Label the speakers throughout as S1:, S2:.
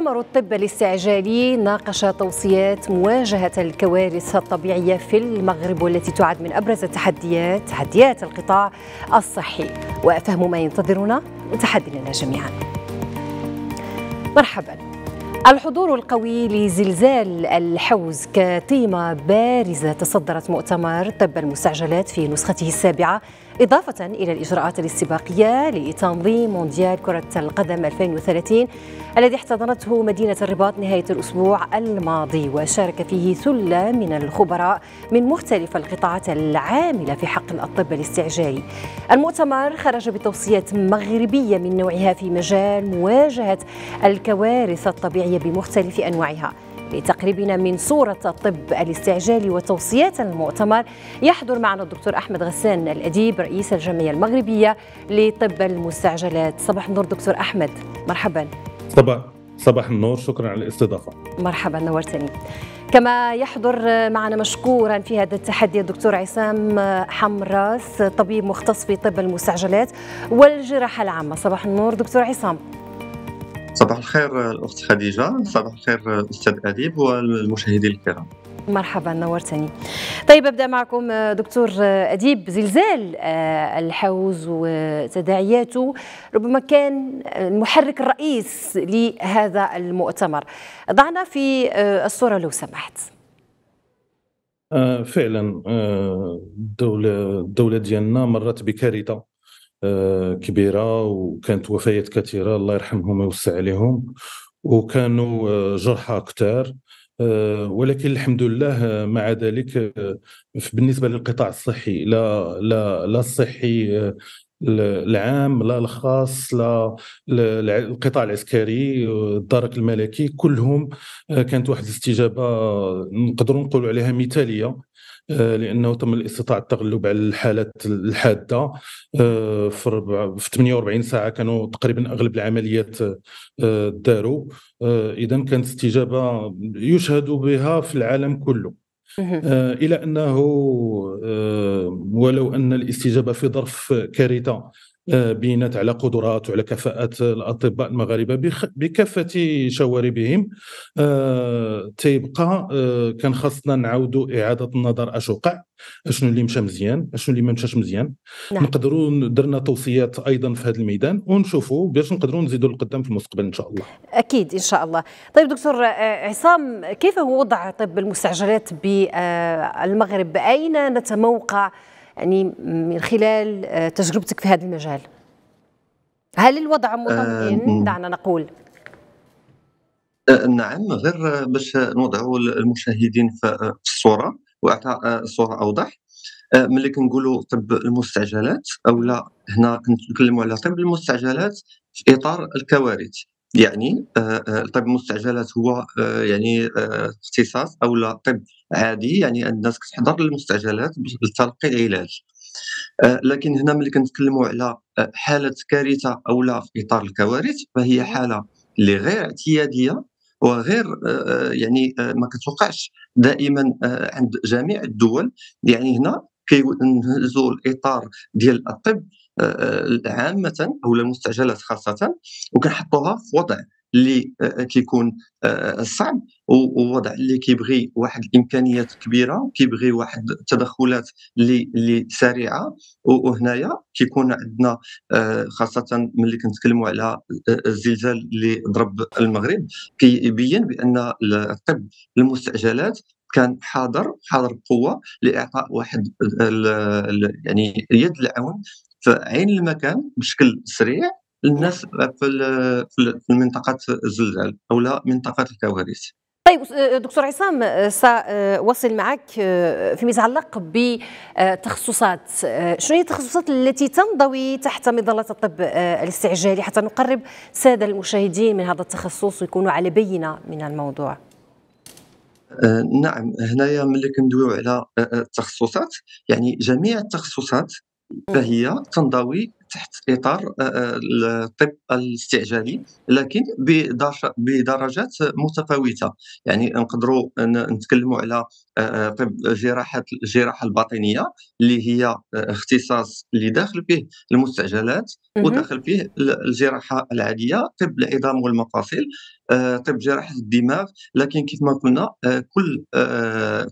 S1: مؤتمر الطب الاستعجالي ناقش توصيات مواجهة الكوارث الطبيعية في المغرب والتي تعد من أبرز التحديات تحديات القطاع الصحي وفهم ما ينتظرنا متحدي لنا جميعا مرحبا الحضور القوي لزلزال الحوز كتيمة بارزة تصدرت مؤتمر طب المستعجلات في نسخته السابعة إضافة إلى الإجراءات الاستباقية لتنظيم مونديال كرة القدم 2030 الذي احتضنته مدينة الرباط نهاية الأسبوع الماضي وشارك فيه ثلة من الخبراء من مختلف القطاعات العاملة في حقل الطب الاستعجالي المؤتمر خرج بتوصيات مغربية من نوعها في مجال مواجهة الكوارث الطبيعية بمختلف أنواعها لتقريبنا من صورة الطب الاستعجالي وتوصيات المؤتمر يحضر معنا الدكتور أحمد غسان الأديب رئيس الجمعية المغربية لطب المستعجلات صباح النور دكتور أحمد مرحبا
S2: صباح صباح النور شكرا على الاستضافة
S1: مرحبا نورتني كما يحضر معنا مشكورا في هذا التحدي الدكتور عصام حمراس طبيب مختص في طب المستعجلات والجراحة العامة صباح النور دكتور عصام
S3: صباح الخير الاخت خديجه صباح الخير الاستاذ اديب والمشاهدين الكرام
S1: مرحبا نورتني طيب ابدا معكم دكتور اديب زلزال آه، الحوز وتداعياته ربما كان المحرك الرئيس لهذا المؤتمر ضعنا في آه، الصوره لو سمحت
S2: آه، فعلا الدوله الدوله ديالنا مرت بكارثه آه، كبيره وكانت وفيات كثيره الله يرحمهم ويوسع عليهم وكانوا آه، جرحى كثار آه، ولكن الحمد لله مع ذلك بالنسبه للقطاع الصحي لا لا لا الصحي العام لا الخاص لا القطاع العسكري الدرك الملكي كلهم كانت واحد الاستجابه نقدروا نقولوا عليها مثاليه آه، لانه تم الاستطاع التغلب على الحالات الحاده آه، في 48 ساعه كانوا تقريبا اغلب العمليات آه، داروا اذا كانت استجابه يشهد بها في العالم كله الى انه ولو ان الاستجابه في ظرف كارثه آه، بينات على قدرات وعلى كفاءات الاطباء المغاربه بكافه شواربهم آه، تيبقى آه، كان خاصنا نعاودوا اعاده النظر اش وقع اشنو اللي مشى مزيان اشنو اللي ما مشاش مزيان نعم. نقدروا درنا توصيات ايضا في هذا الميدان ونشوفوا باش نقدروا نزيدوا لقدام في المستقبل ان شاء الله
S1: اكيد ان شاء الله طيب دكتور عصام كيف هو وضع طب المستعجلات بالمغرب اين نتموقع يعني من خلال آه، تجربتك في هذا المجال هل الوضع مطمئن آه، دعنا نقول
S3: آه، نعم غير باش نوضعوا المشاهدين في الصوره واعطاء الصوره اوضح ملي كنقولوا طب المستعجلات او لا هنا كنتكلموا على طب المستعجلات في اطار الكوارث يعني الطب آه، آه، المستعجلات هو آه، يعني اختصاص او لا طب عادي يعني الناس كتحضر للمستعجلات لتلقي العلاج لكن هنا ملي كنتكلموا على حاله كارثه او لا في اطار الكوارث فهي حاله اللي غير اعتياديه وغير يعني ما كتوقعش دائما عند جميع الدول يعني هنا كينهزوا الاطار ديال الطب عامه او المستعجلات خاصه وكنحطوها في وضع اللي آه، آه، كيكون آه، صعب ووضع اللي كيبغي واحد الامكانيات كبيره كيبغي واحد التدخلات اللي اللي سريعه وهنايا كيكون عندنا خاصه ملي كنتكلموا على الزلزال اللي ضرب المغرب كيبين بان الطب المستعجلات كان حاضر حاضر بقوه لاعطاء واحد يعني يد العون فعين المكان بشكل سريع للناس في المنطقه الزلزال او لا منطقه الكوارث
S1: طيب دكتور عصام سأوصل معك فيما يتعلق بتخصصات شنو هي التخصصات التي تنضوي تحت مظلة الطب الاستعجالي حتى نقرب سادة المشاهدين من هذا التخصص ويكونوا على بينة من الموضوع
S3: نعم هنايا ملي كندويو على التخصصات يعني جميع التخصصات فهي تنضوي تحت اطار آه، آه، الطب الاستعجالي لكن بدرجات متفاوته يعني نقدروا نتكلموا على آه، طب جراحه الجراحه الباطنيه اللي هي اختصاص اللي داخل فيه المستعجلات وداخل فيه الجراحه العاديه طب العظام والمفاصل طب جراحه الدماغ لكن كيف ما قلنا كل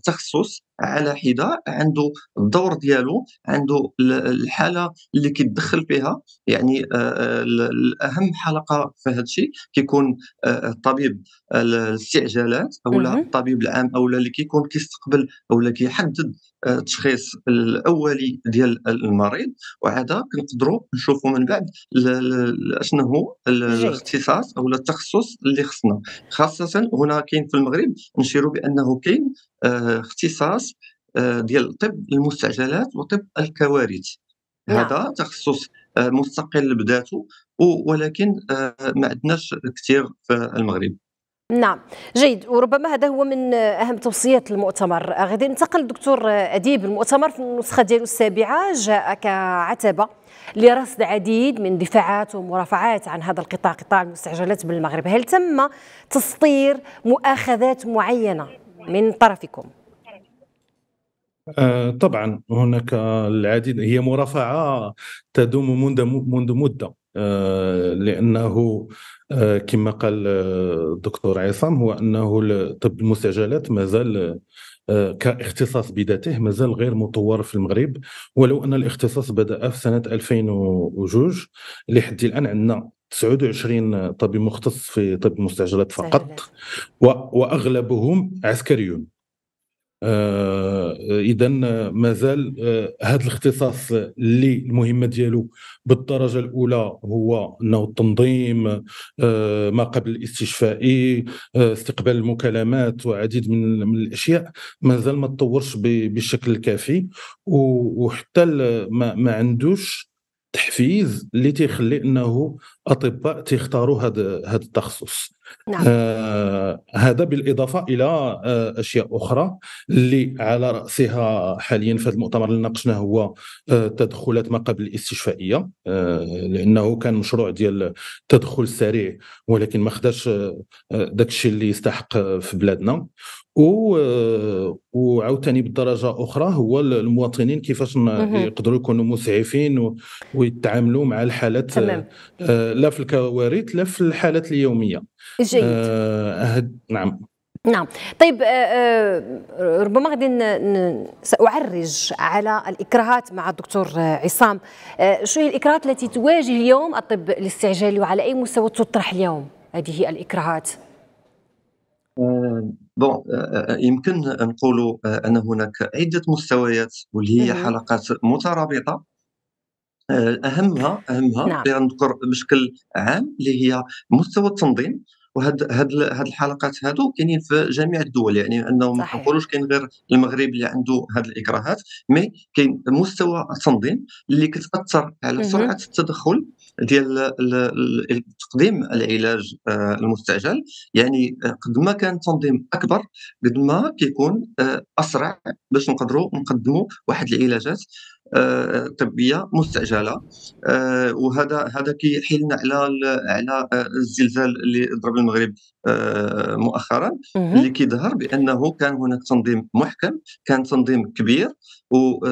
S3: تخصص على حده عنده الدور ديالو عنده الحاله اللي كيدخل بها يعني آه، آه، الاهم حلقه في هذا الشيء كيكون الطبيب آه، الاستعجالات او الطبيب العام او اللي كيكون كيستقبل او اللي كيحدد التشخيص الاولي ديال المريض وعاده كنقدروا نشوفوا من بعد شنو هو الاختصاص او التخصص اللي خصنا خاصه هنا كاين في المغرب نشيروا بانه كاين اختصاص ديال طب المستعجلات وطب الكوارث نعم. هذا تخصص آه، مستقل بذاته ولكن آه، ما عندناش كثير في المغرب
S1: نعم جيد وربما هذا هو من اهم توصيات المؤتمر آه، غادي ننتقل دكتور اديب المؤتمر في النسخه ديالو السابعه جاء كعتبه لرصد عديد من دفاعات ومرافعات عن هذا القطاع قطاع المستعجلات بالمغرب هل تم تسطير مؤاخذات معينه من طرفكم
S2: آه، طبعا هناك العديد هي مرافعه تدوم منذ منذ مده آه، لانه آه، كما قال الدكتور عصام هو انه طب المستعجلات مازال كاختصاص بذاته مازال غير مطور في المغرب ولو ان الاختصاص بدا في سنه 2002 لحد الان عندنا 29 طبيب مختص في طب المستعجلات فقط واغلبهم عسكريون آه، اذا مازال آه، هذا الاختصاص اللي المهمه ديالو بالدرجه الاولى هو انه التنظيم آه، ما قبل الاستشفائي استقبال المكالمات وعديد من الاشياء مازال ما تطورش بالشكل الكافي وحتى ما عندوش تحفيز اللي تيخلي انه اطباء تيختاروا هذا هذا التخصص نعم. آه هذا بالإضافة إلى آه أشياء أخرى اللي على رأسها حاليا في هذا المؤتمر اللي ناقشناه هو آه تدخلات ما قبل الاستشفائية آه لأنه كان مشروع ديال التدخل السريع ولكن ما خداش آه الشيء اللي يستحق في بلادنا و آه، وعاوتاني بالدرجه اخرى هو المواطنين كيفاش يقدروا يكونوا مسعفين ويتعاملوا مع الحالات تمام. آه، لا في الكوارث لا في الحالات اليوميه جيد آه، أهد نعم
S1: نعم طيب آه، آه، ربما غادي ساعرج على الاكراهات مع الدكتور عصام شو هي الاكراهات التي تواجه اليوم الطب الاستعجالي وعلى اي مستوى تطرح اليوم هذه الاكراهات
S3: بون يمكن نقول ان هناك عده مستويات واللي هي حلقات مترابطه اهمها اهمها نعم. نذكر بشكل عام اللي هي مستوى التنظيم وهاد هاد هاد الحلقات هادو كاينين في جميع الدول يعني انه ما نقولوش كاين غير المغرب اللي عنده هاد الاكراهات مي كاين مستوى التنظيم اللي كتاثر على سرعه التدخل ديال تقديم العلاج آه، المستعجل يعني آه، قد ما كان تنظيم اكبر قد ما كيكون آه، اسرع باش نقدروا نقدموا واحد العلاجات طبيه مستعجله وهذا هذا كيحيلنا على على الزلزال اللي ضرب المغرب مؤخرا اللي كيظهر بانه كان هناك تنظيم محكم كان تنظيم كبير و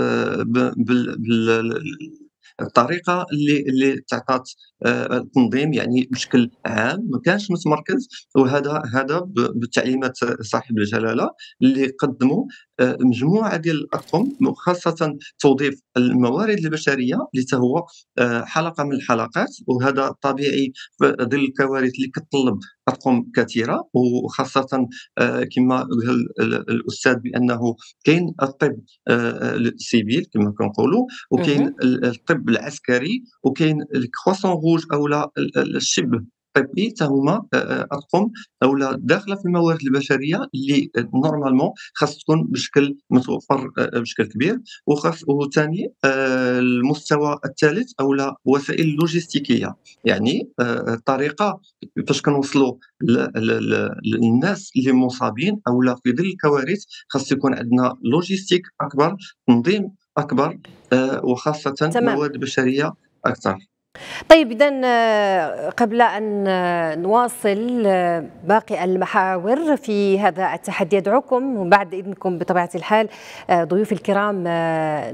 S3: الطريقه اللي اللي تعطات آه، التنظيم يعني بشكل عام ما كانش متمركز وهذا هذا بالتعليمات صاحب الجلاله اللي قدموا آه، مجموعه ديال الارقام خاصه توظيف الموارد البشريه اللي هو آه، حلقه من الحلقات وهذا طبيعي في ظل الكوارث اللي كتطلب ارقام كثيره وخاصه آه، كما قال الاستاذ بانه كاين الطب السيفيل كما كنقولوا وكاين الطب العسكري وكاين الكروسون روج او الشبه الطبي حتى هما اطقم آه، آه، اولا داخله في الموارد البشريه اللي نورمالمون آه، خاص تكون بشكل متوفر بشكل كبير وخاص وثاني المستوى الثالث اولا وسائل لوجيستيكيه يعني الطريقه باش كنوصلوا للناس اللي مصابين او في ظل الكوارث خاص يكون عندنا لوجيستيك اكبر تنظيم اكبر وخاصه موارد بشريه اكثر
S1: طيب اذا آه، قبل ان آه، نواصل آه، باقي المحاور في هذا التحدي ادعوكم وبعد اذنكم بطبيعه الحال ضيوفي الكرام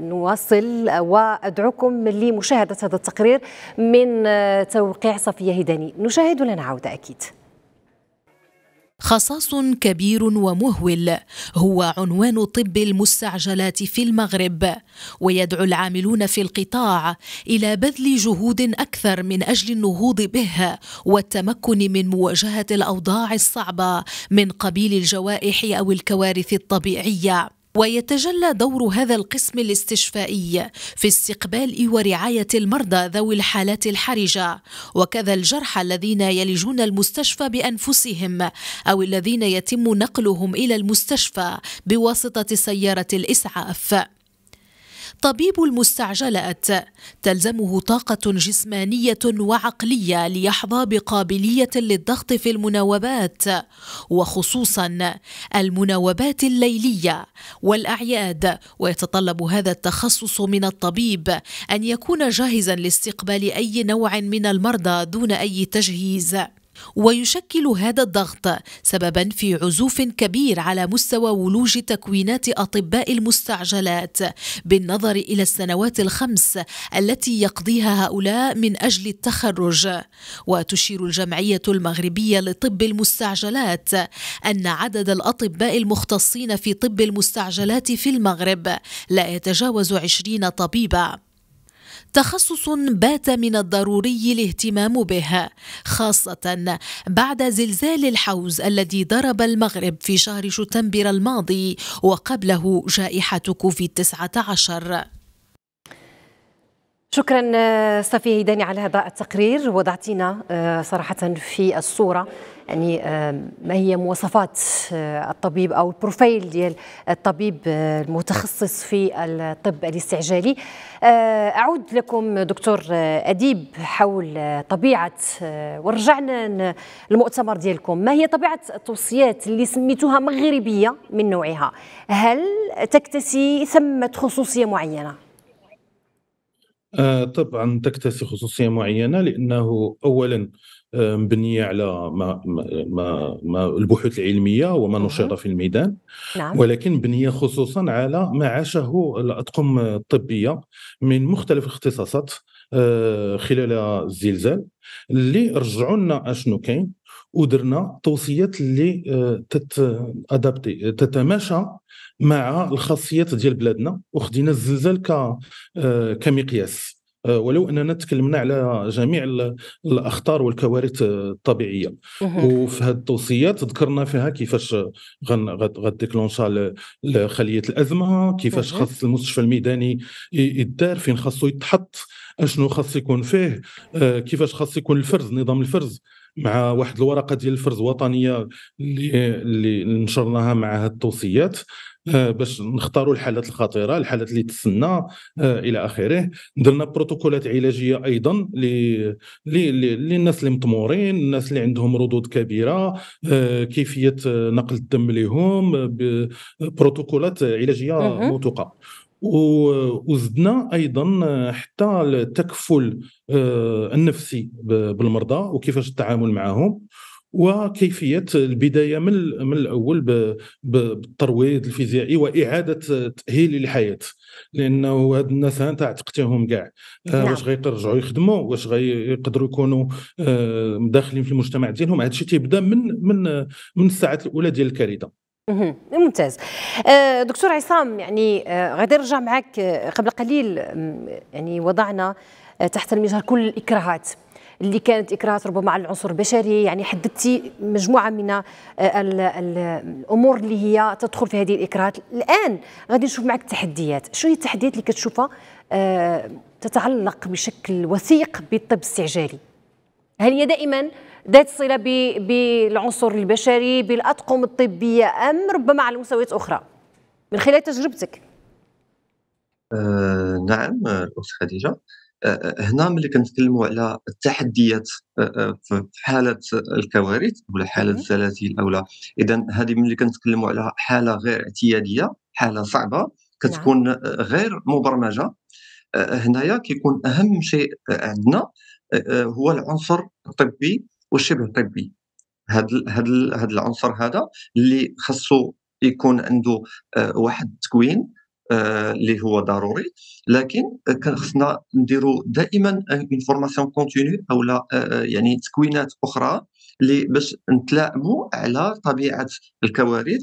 S1: نواصل وادعوكم لمشاهده هذا التقرير من توقيع صفيه هداني نشاهد ولا نعود اكيد
S4: خصاص كبير ومهول هو عنوان طب المستعجلات في المغرب ويدعو العاملون في القطاع الى بذل جهود اكثر من اجل النهوض به والتمكن من مواجهه الاوضاع الصعبه من قبيل الجوائح او الكوارث الطبيعيه ويتجلى دور هذا القسم الاستشفائي في استقبال ورعاية المرضى ذوي الحالات الحرجة وكذا الجرحى الذين يلجون المستشفى بأنفسهم أو الذين يتم نقلهم إلى المستشفى بواسطة سيارة الإسعاف طبيب المستعجلات تلزمه طاقة جسمانية وعقلية ليحظى بقابلية للضغط في المناوبات وخصوصا المناوبات الليلية والأعياد ويتطلب هذا التخصص من الطبيب أن يكون جاهزا لاستقبال أي نوع من المرضى دون أي تجهيز ويشكل هذا الضغط سببا في عزوف كبير على مستوى ولوج تكوينات اطباء المستعجلات بالنظر الى السنوات الخمس التي يقضيها هؤلاء من اجل التخرج وتشير الجمعيه المغربيه لطب المستعجلات ان عدد الاطباء المختصين في طب المستعجلات في المغرب لا يتجاوز عشرين طبيبا تخصص بات من الضروري الاهتمام به خاصة بعد زلزال الحوز الذي ضرب المغرب في شهر شتنبر الماضي وقبله جائحة كوفيد 19
S1: شكرا آه، صفي هيداني على هذا التقرير وضعتينا آه، صراحة في الصورة يعني آه، ما هي مواصفات الطبيب او البروفايل ديال الطبيب المتخصص في الطب الاستعجالي اعود لكم دكتور اديب حول طبيعه ورجعنا للمؤتمر ديالكم ما هي طبيعه التوصيات اللي سميتوها مغربيه من نوعها هل تكتسي ثمه خصوصيه معينه
S2: آه، طبعا تكتسي خصوصيه معينه لانه اولا آه، مبنيه على ما ما ما البحوث العلميه وما نشر في الميدان نعم. ولكن مبنيه خصوصا على ما عاشه الاطقم الطبيه من مختلف الاختصاصات آه، خلال الزلزال اللي رجعوا لنا اشنو كاين ودرنا توصيات اللي آه، تت ادابتي تتماشى مع الخاصيات ديال بلادنا وخدينا الزلزال ك آه، كمقياس آه، ولو اننا تكلمنا على جميع الاخطار والكوارث الطبيعيه وفي هذه التوصيات ذكرنا فيها كيفاش غديكلونشا خليه الازمه كيفاش خاص المستشفى الميداني يدار فين خاصو يتحط اشنو خاص يكون فيه كيفاش خاص يكون الفرز نظام الفرز مع واحد الورقه ديال الفرز الوطنيه اللي اللي نشرناها مع هاد التوصيات آه، باش نختاروا الحالات الخطيره الحالات اللي تسنى آه، الى اخره درنا بروتوكولات علاجيه ايضا للناس اللي مطمورين الناس اللي عندهم ردود كبيره آه، كيفيه نقل الدم لهم بروتوكولات علاجيه موثوقه وزدنا ايضا حتى التكفل آه، النفسي بالمرضى وكيفاش التعامل معهم وكيفيه البدايه من من الاول بالترويض الفيزيائي واعاده تاهيل الحياه لانه هاد الناس انت اعتقتيهم كاع آه، نعم. واش غيرجعوا يخدموا واش غيقدروا يكونوا آه، داخلين في المجتمع ديالهم هادشي تيبدا من من من الساعات الاولى ديال الكارثه
S1: ممتاز آه، دكتور عصام يعني آه، غادي نرجع معك آه، قبل قليل يعني وضعنا تحت المجهر كل الاكراهات اللي كانت اكراهات ربما على العنصر البشري يعني حددتي مجموعه من الامور اللي هي تدخل في هذه الاكراهات الان غادي نشوف معك التحديات شو هي التحديات اللي كتشوفها تتعلق بشكل وثيق بالطب الاستعجالي هل هي دائما ذات صله بالعنصر البشري بالاطقم الطبيه ام ربما على مستويات اخرى من خلال تجربتك
S3: آه نعم الاخت خديجه أه، أه، هنا ملي كنتكلموا على التحديات أه، في حاله الكوارث ولا حاله الزلازل او اذا هذه ملي كنتكلموا على حاله غير اعتياديه حاله صعبه كتكون نعم. غير مبرمجه هنايا كيكون اهم شيء عندنا هو العنصر الطبي وشبه طبي هذا هاد العنصر هذا اللي خاصو يكون عنده آه، واحد التكوين آه، اللي هو ضروري لكن آه، كان خصنا نديروا دائما انفورماسيون فورماسيون كونتينيو او لا يعني تكوينات اخرى اللي باش نتلاعبوا على طبيعه الكوارث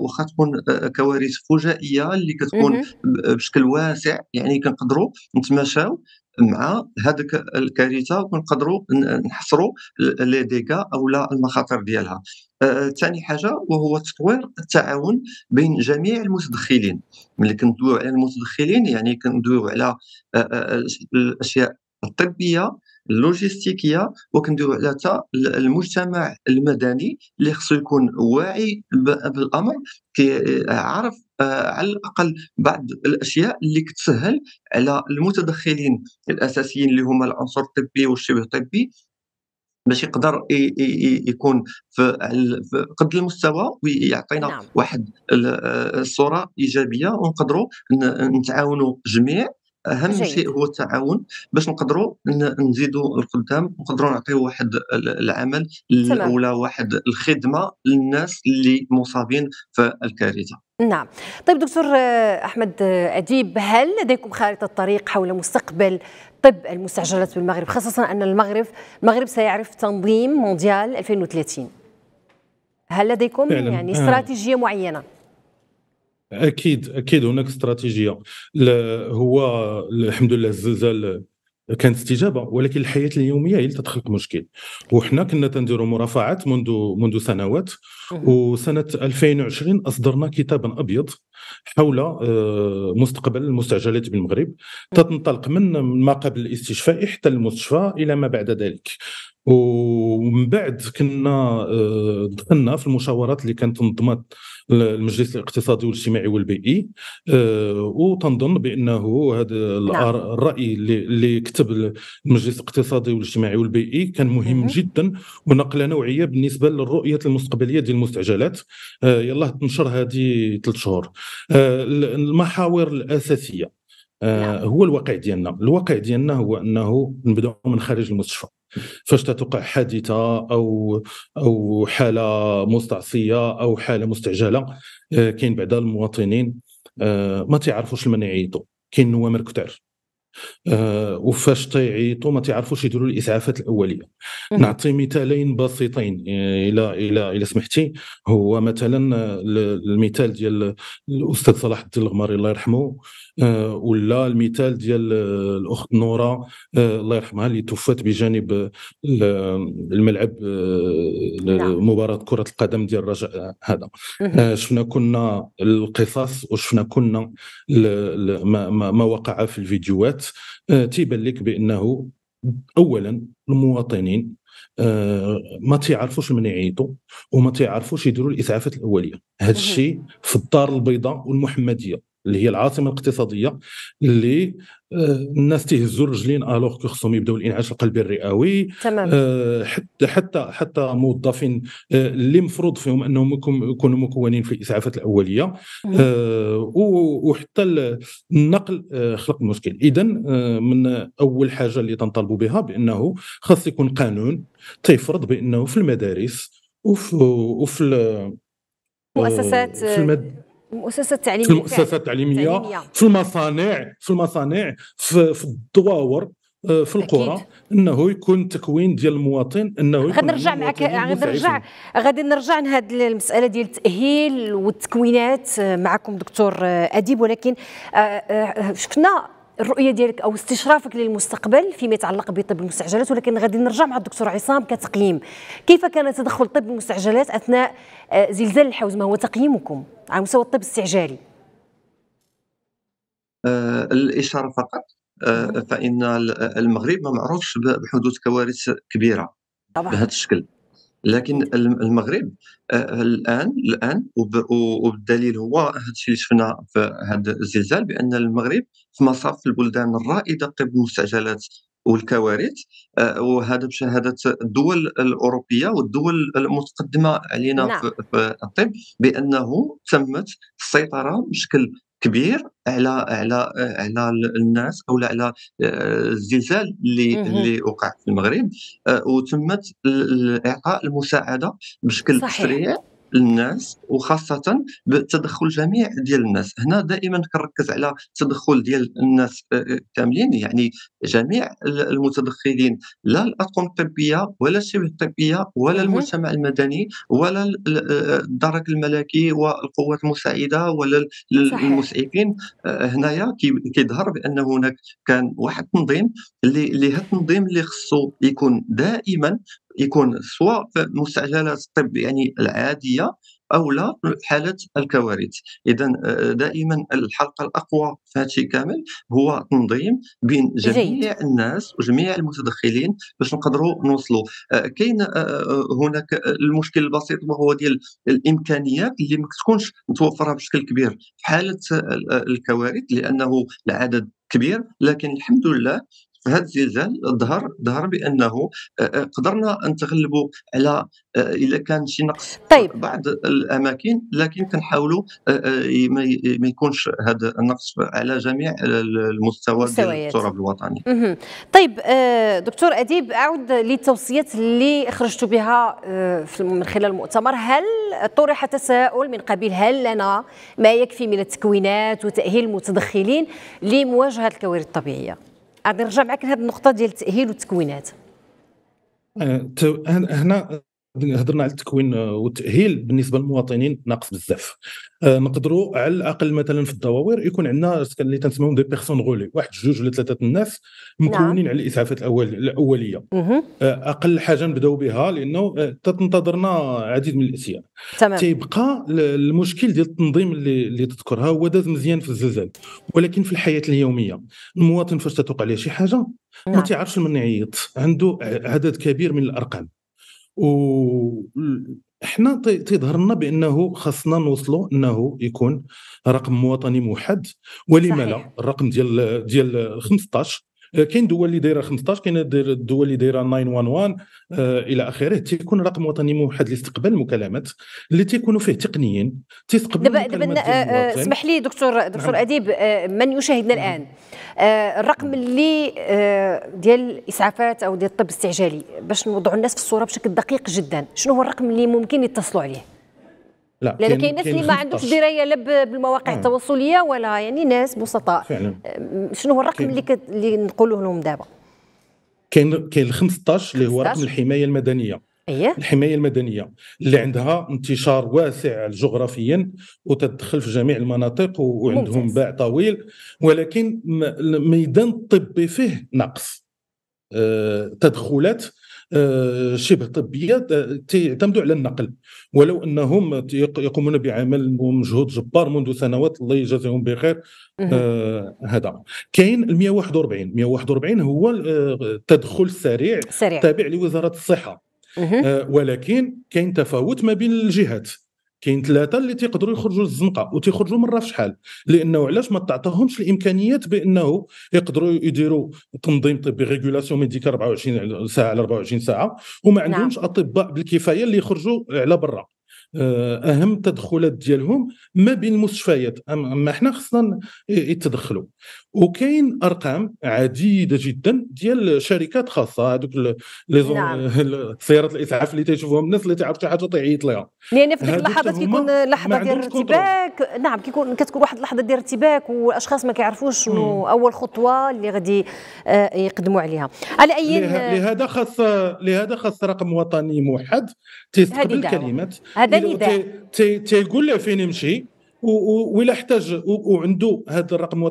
S3: وخا تكون كوارث فجائيه اللي كتكون بشكل واسع يعني كنقدروا نتماشاو مع هذاك الكارثه ونقدروا نحصروا لي ديكا او لا المخاطر ديالها ثاني آه، حاجه وهو تطوير التعاون بين جميع المتدخلين ملي كندويو على المتدخلين يعني كندويو على آه، آه، الاشياء الطبيه اللوجيستيكيه وكنديرو على حتى المجتمع المدني اللي خصو يكون واعي بالامر عارف آه، على الاقل بعض الاشياء اللي كتسهل على المتدخلين الاساسيين اللي هما العنصر الطبي والشبه الطبي باش يقدر يكون في قد المستوى ويعطينا نعم. واحد آه، الصوره ايجابيه ونقدروا نتعاونوا جميع اهم جيد. شيء هو التعاون باش نقدروا نزيدوا القدام نقدروا نعطيو واحد العمل ولا واحد الخدمه للناس اللي مصابين في الكارثه
S1: نعم طيب دكتور احمد اديب هل لديكم خارطه طريق حول مستقبل طب المستعجلات بالمغرب خاصه ان المغرب المغرب سيعرف تنظيم مونديال 2030 هل لديكم يعني آه. استراتيجيه معينه
S2: اكيد اكيد هناك استراتيجيه هو الحمد لله الزلزال كانت استجابه ولكن الحياه اليوميه هي اللي تتخلق مشكل وحنا كنا تنديروا مرافعات منذ منذ سنوات وسنه 2020 اصدرنا كتابا ابيض حول آه، مستقبل المستعجلات بالمغرب تنطلق من ما قبل الاستشفاء حتى المستشفى الى ما بعد ذلك ومن بعد كنا آه، دخلنا في المشاورات اللي كانت تنظمت المجلس الاقتصادي والاجتماعي والبيئي آه، وتنظن بانه هذا نعم. الراي اللي كتب المجلس الاقتصادي والاجتماعي والبيئي كان مهم جدا ونقله نوعيه بالنسبه للرؤيه المستقبليه ديال المستعجلات آه، يلاه تنشر هذه ثلاث شهور المحاور الاساسيه نعم. هو الواقع ديالنا الواقع ديالنا هو انه نبداو من خارج المستشفى فاش تتوقع حادثه او او حاله مستعصيه او حاله مستعجله آه، كاين بعض المواطنين آه، ما لمن يعيطوا كاين نوامر كثار آه، وفاش تيعيطوا ما تيعرفوش يديروا الاسعافات الاوليه نعطي مثالين بسيطين آه، الى الى الى سمحتي هو مثلا آه، المثال ديال الاستاذ صلاح الدين الغماري الله يرحمه ولا المثال ديال الاخت نوره الله يرحمها اللي توفت بجانب الملعب نعم. مباراه كره القدم ديال الرجاء هذا شفنا كنا القصص وشفنا كنا ما وقع في الفيديوهات الحالات آه، تيبان لك بانه اولا المواطنين آه، ما تيعرفوش من يعيطوا وما تيعرفوش يديروا الاسعافات الاوليه هذا الشيء في الدار البيضاء والمحمديه اللي هي العاصمه الاقتصاديه اللي آه، الناس تهزوا الرجلين الوغ كو خصهم يبداو الانعاش القلبي الرئوي تمام آه، حتى حتى حتى موظفين آه، اللي مفروض فيهم انهم يكونوا مكونين في الاسعافات الاوليه وحتى النقل خلق مشكل اذا من اول حاجه اللي تنطالبوا بها بانه خاص يكون قانون تيفرض بانه في المدارس وفي وفي
S1: المؤسسات في المد... المؤسسات التعليميه في
S2: التعليميه في المصانع في المصانع في, في الدواور آه، في القرى انه يكون تكوين ديال المواطن انه يكون آه، غادي نرجع معك غادي نرجع
S1: غادي نرجع لهذه المساله ديال التاهيل والتكوينات آه، معكم دكتور اديب ولكن شفنا الرؤيه ديالك او استشرافك للمستقبل فيما يتعلق بطب المستعجلات ولكن غادي نرجع مع الدكتور عصام كتقييم كيف كان تدخل طب المستعجلات اثناء آه، زلزال الحوز ما هو تقييمكم على مستوى الطب الاستعجالي
S3: آه الاشاره فقط آه فان المغرب ما معروفش بحدوث كوارث كبيره طبعا بهذا الشكل لكن المغرب آه، آه، الان الان وبالدليل هو هذا الشيء اللي شفنا في هذا الزلزال بان المغرب في مصاف البلدان الرائده طب المستعجلات والكوارث آه، وهذا بشهاده الدول الاوروبيه والدول المتقدمه علينا نعم. في الطب بانه تمت السيطره بشكل كبير على على على الناس او على آه، الزلزال اللي اللي وقع في المغرب آه، وتمت اعطاء المساعده بشكل سريع الناس وخاصه بتدخل جميع ديال الناس هنا دائما كنركز على التدخل ديال الناس آه، آه، كاملين يعني جميع المتدخلين لا الاطقم الطبيه ولا الشبه الطبيه ولا المجتمع المدني ولا آه، الدرك الملكي والقوات المساعده ولا المسعفين هنايا كيظهر بان هناك كان واحد التنظيم اللي هذا التنظيم اللي خصو يكون دائما يكون سواء في مستعجلات الطب يعني العاديه او لا حاله الكوارث اذا آه، دائما الحلقه الاقوى في هذا كامل هو تنظيم بين جميع جيد. الناس وجميع المتدخلين باش نقدروا نوصلوا آه، كاين آه، هناك المشكل البسيط وهو ديال الامكانيات اللي ما تكونش متوفره بشكل كبير في حاله الكوارث لانه العدد كبير لكن الحمد لله هذا الزلزال ظهر ظهر بانه قدرنا ان نتغلبوا على اذا كان شي نقص طيب. بعض الاماكن لكن كنحاولوا ما يكونش هذا النقص على جميع المستوى ديال التراب الوطني
S1: طيب دكتور اديب اعود للتوصيات اللي خرجتوا بها من خلال المؤتمر هل طرح تساؤل من قبيل هل لنا ما يكفي من التكوينات وتاهيل المتدخلين لمواجهه الكوارث الطبيعيه غادي نرجع معك لهذه النقطه ديال التاهيل والتكوينات
S2: أه، هنا هضرنا على التكوين والتاهيل بالنسبه للمواطنين ناقص بزاف آه، نقدروا على الاقل مثلا في الدواوير يكون عندنا اللي تنسميهم دي بيرسون غولي واحد جوج ولا ثلاثه الناس مكونين نعم. على الاسعافات الأول الاوليه آه، اقل حاجه نبداو بها لانه آه، تنتظرنا عديد من الاشياء تمام تيبقى المشكل ديال التنظيم اللي, اللي تذكرها هو داز مزيان في الزلزال ولكن في الحياه اليوميه المواطن فاش تتوقع عليه شي حاجه ما نعم. تيعرفش من يعيط عنده عدد كبير من الارقام وحنا تيظهر لنا بانه خاصنا نوصلوا انه يكون رقم مواطني موحد ولما لا الرقم ديال ديال 15 كاين دول اللي دايره 15 كاين الدول اللي دايره 911 آه، الى اخره تيكون رقم وطني موحد لاستقبال المكالمات اللي تيكونوا فيه تقنيين تيستقبلوا دابا دابا آه، آه، اسمح لي
S1: دكتور نعم. دكتور نعم. اديب من يشاهدنا نعم. الان الرقم نعم. اللي ديال الاسعافات او ديال الطب الاستعجالي باش نوضعوا الناس في الصوره بشكل دقيق جدا شنو هو الرقم اللي ممكن يتصلوا عليه
S2: لا لان كاين ناس اللي ما عندوش درايه
S1: لا بالمواقع مم. آه. التواصليه ولا يعني ناس بسطاء فعلا شنو هو الرقم اللي كت... اللي نقولوه لهم دابا
S2: كاين كاين 15 اللي هو رقم الحمايه المدنيه أيه؟ الحمايه المدنيه اللي عندها انتشار واسع جغرافيا وتدخل في جميع المناطق وعندهم باع طويل ولكن الميدان الطبي فيه نقص آه، تدخلات آه، شبه طبيه آه، تعتمدوا على النقل ولو انهم يقومون بعمل ومجهود جبار منذ سنوات الله يجازيهم بخير آه هذا كاين ال 141 141 هو التدخل آه، السريع تابع لوزاره الصحه آه ولكن كاين تفاوت ما بين الجهات كاين ثلاثه اللي تيقدروا يخرجوا للزنقه وتيخرجوا مره في شحال لانه علاش ما تعطاهمش الامكانيات بانه يقدروا يديروا تنظيم طبي ريغولاسيون ميديكال 24 ساعه على 24 ساعه وما عندهمش نعم. اطباء بالكفايه اللي يخرجوا على برا آه، اهم التدخلات ديالهم ما بين المستشفيات اما حنا خصنا يتدخلوا وكاين ارقام عديده جدا ديال شركات خاصه هذوك لي نعم. سيارات الاسعاف اللي تيشوفوهم الناس اللي تعرف شي حاجه تيعيط لها
S1: لان في ديك اللحظات كيكون لحظه ديال الارتباك نعم كيكون كتكون واحد اللحظه ديال الارتباك والاشخاص ما كيعرفوش شنو اول خطوه اللي غادي آه، يقدموا عليها على اي لهذا
S2: خاص لهذا خاص رقم وطني موحد تيستقبل الكلمات هذا النداء تيقول له فين يمشي ولا احتاج وعنده هذا الرقم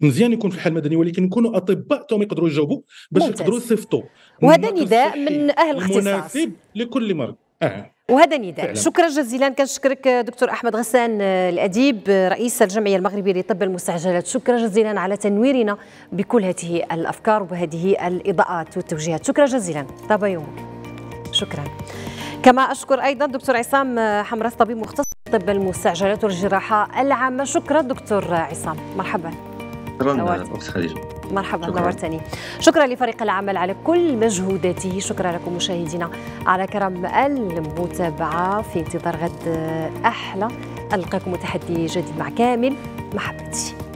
S2: مزيان يكون في الحال المدني ولكن يكونوا اطباء توم يقدروا يجاوبوا باش يقدروا يصيفطوا وهذا نداء من اهل الاختصاص مناسب لكل مرض آه.
S1: وهذا نداء شكرا جزيلا كنشكرك دكتور احمد غسان الاديب رئيس الجمعيه المغربيه لطب المستعجلات شكرا جزيلا على تنويرنا بكل هذه الافكار وبهذه الاضاءات والتوجيهات شكرا جزيلا طاب يومك شكرا كما أشكر أيضا دكتور عصام حمراس طبيب مختص طب المستعجلات والجراحة العامة شكرا دكتور عصام مرحبا مرحبا نورتني شكرا لفريق العمل على كل مجهوداته شكرا لكم مشاهدينا على كرم المتابعة في انتظار غد أحلى ألقاكم تحدي جديد مع كامل محبتي